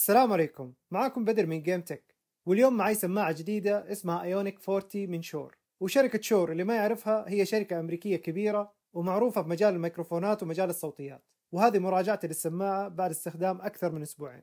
السلام عليكم معاكم بدر من جيم تك واليوم معي سماعة جديدة اسمها ايونيك 40 من شور وشركة شور اللي ما يعرفها هي شركة أمريكية كبيرة ومعروفة في مجال الميكروفونات ومجال الصوتيات وهذه مراجعتي للسماعة بعد استخدام أكثر من أسبوعين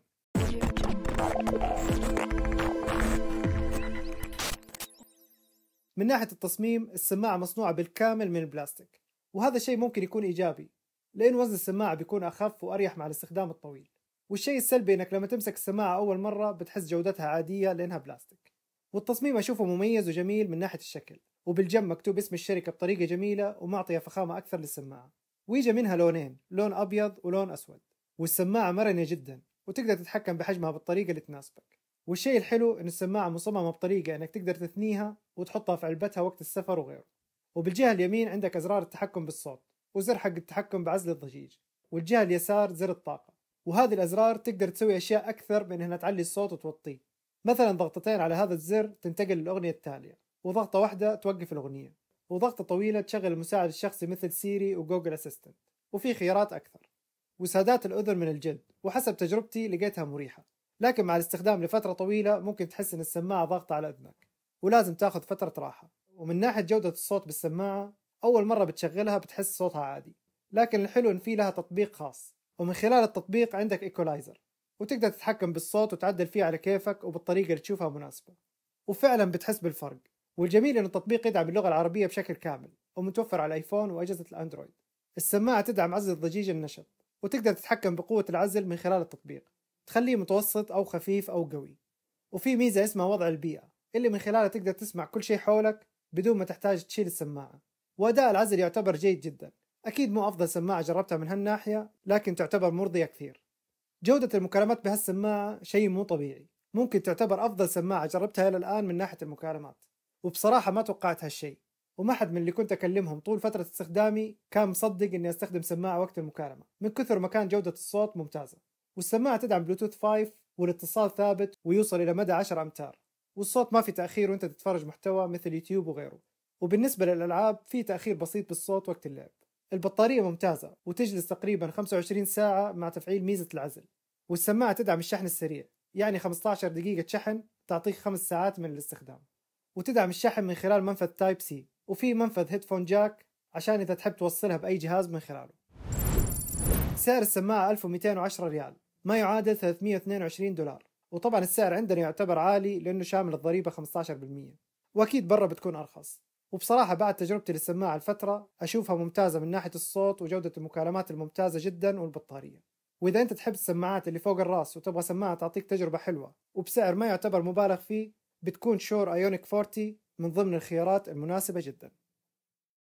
من ناحية التصميم السماعة مصنوعة بالكامل من البلاستيك وهذا الشيء ممكن يكون إيجابي لأن وزن السماعة بيكون أخف وأريح مع الاستخدام الطويل والشيء السلبي انك لما تمسك السماعه اول مره بتحس جودتها عاديه لانها بلاستيك والتصميم اشوفه مميز وجميل من ناحيه الشكل وبالجنب مكتوب اسم الشركه بطريقه جميله ومعطيه فخامه اكثر للسماعه ويجي منها لونين لون ابيض ولون اسود والسماعه مرنه جدا وتقدر تتحكم بحجمها بالطريقه اللي تناسبك والشيء الحلو ان السماعه مصممه بطريقه انك تقدر تثنيها وتحطها في علبتها وقت السفر وغيره وبالجهه اليمين عندك ازرار التحكم بالصوت وزر حق التحكم بعزل الضجيج والجهه اليسار زر الطاقه وهذه الازرار تقدر تسوي اشياء اكثر من انها تعلي الصوت وتوطيه مثلا ضغطتين على هذا الزر تنتقل للاغنيه التاليه وضغطه واحده توقف الاغنيه وضغطه طويله تشغل المساعد الشخصي مثل سيري وجوجل اسيستنت وفي خيارات اكثر وسادات الاذن من الجلد وحسب تجربتي لقيتها مريحه لكن مع الاستخدام لفتره طويله ممكن تحس ان السماعه ضاغطه على اذنك ولازم تاخذ فتره راحه ومن ناحيه جوده الصوت بالسماعه اول مره بتشغلها بتحس صوتها عادي لكن الحلو ان في لها تطبيق خاص ومن خلال التطبيق عندك ايكولايزر وتقدر تتحكم بالصوت وتعدل فيه على كيفك وبالطريقة اللي تشوفها مناسبة وفعلا بتحس بالفرق والجميل ان التطبيق يدعم اللغة العربية بشكل كامل ومتوفر على الايفون واجهزة الاندرويد السماعة تدعم عزل الضجيج النشط وتقدر تتحكم بقوة العزل من خلال التطبيق تخليه متوسط أو خفيف أو قوي وفي ميزة اسمها وضع البيئة اللي من خلالها تقدر تسمع كل شيء حولك بدون ما تحتاج تشيل السماعة وأداء العزل يعتبر جيد جدا أكيد مو أفضل سماعة جربتها من هالناحية لكن تعتبر مرضية كثير جودة المكالمات بهالسماعة شيء مو طبيعي ممكن تعتبر أفضل سماعة جربتها إلى الآن من ناحية المكالمات وبصراحة ما توقعت هالشيء وما حد من اللي كنت أكلمهم طول فترة استخدامي كان مصدق إني أستخدم سماعة وقت المكالمة من كثر ما كان جودة الصوت ممتازة والسماعة تدعم بلوتوث 5 والاتصال ثابت ويوصل إلى مدى 10 أمتار والصوت ما في تأخير وأنت تتفرج محتوى مثل يوتيوب وغيره وبالنسبة للألعاب في تأخير بسيط بالصوت وقت اللعب البطارية ممتازة وتجلس تقريبا 25 ساعة مع تفعيل ميزة العزل والسماعة تدعم الشحن السريع يعني 15 دقيقة شحن تعطيك خمس ساعات من الاستخدام وتدعم الشحن من خلال منفذ تايب سي وفي منفذ هيدفون جاك عشان إذا تحب توصلها بأي جهاز من خلاله سعر السماعة 1210 ريال ما يعادل 322 دولار وطبعا السعر عندنا يعتبر عالي لأنه شامل الضريبة 15% وأكيد برا بتكون أرخص وبصراحة بعد تجربتي للسماعة الفترة أشوفها ممتازة من ناحية الصوت وجودة المكالمات الممتازة جدا والبطارية وإذا أنت تحب السماعات اللي فوق الراس وتبغى سماعة تعطيك تجربة حلوة وبسعر ما يعتبر مبالغ فيه بتكون شور ايونيك 40 من ضمن الخيارات المناسبة جداً